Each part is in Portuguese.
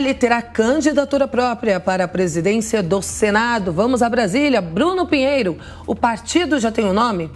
PL terá candidatura própria para a presidência do Senado. Vamos a Brasília. Bruno Pinheiro, o partido já tem o um nome?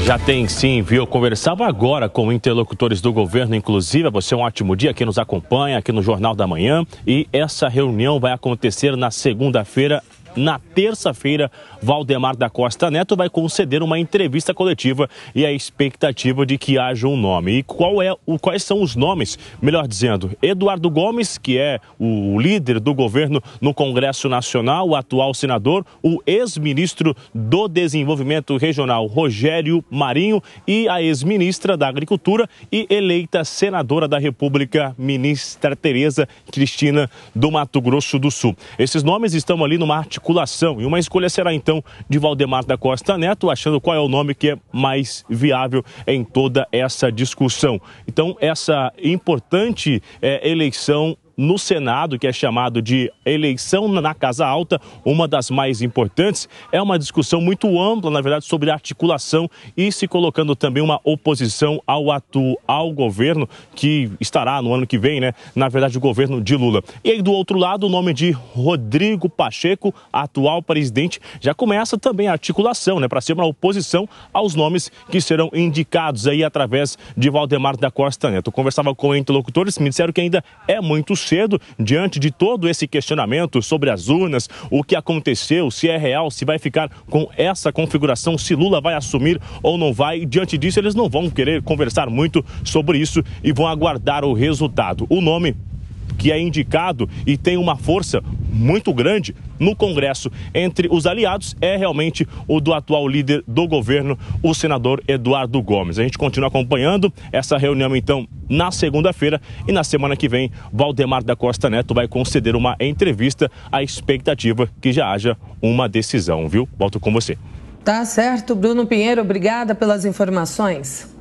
Já tem sim, viu? conversava agora com interlocutores do governo, inclusive. Você é um ótimo dia que nos acompanha aqui no Jornal da Manhã. E essa reunião vai acontecer na segunda-feira na terça-feira, Valdemar da Costa Neto vai conceder uma entrevista coletiva e a expectativa de que haja um nome. E qual é, o, quais são os nomes? Melhor dizendo, Eduardo Gomes, que é o líder do governo no Congresso Nacional, o atual senador, o ex-ministro do Desenvolvimento Regional, Rogério Marinho, e a ex-ministra da Agricultura e eleita senadora da República, ministra Tereza Cristina do Mato Grosso do Sul. Esses nomes estão ali no articulação especulação. E uma escolha será então de Valdemar da Costa Neto, achando qual é o nome que é mais viável em toda essa discussão. Então, essa importante é, eleição no Senado, que é chamado de eleição na Casa Alta, uma das mais importantes. É uma discussão muito ampla, na verdade, sobre articulação e se colocando também uma oposição ao atual ao governo que estará no ano que vem, né? Na verdade, o governo de Lula. E aí do outro lado, o nome de Rodrigo Pacheco, atual presidente, já começa também a articulação, né, para ser uma oposição aos nomes que serão indicados aí através de Valdemar da Costa Neto. Eu conversava com interlocutores, me disseram que ainda é muito cedo, diante de todo esse questionamento sobre as urnas, o que aconteceu, se é real, se vai ficar com essa configuração, se Lula vai assumir ou não vai. E, diante disso, eles não vão querer conversar muito sobre isso e vão aguardar o resultado. O nome que é indicado e tem uma força muito grande no Congresso entre os aliados é realmente o do atual líder do governo, o senador Eduardo Gomes. A gente continua acompanhando essa reunião então na segunda-feira e na semana que vem Valdemar da Costa Neto vai conceder uma entrevista à expectativa que já haja uma decisão, viu? Volto com você. Tá certo, Bruno Pinheiro, obrigada pelas informações.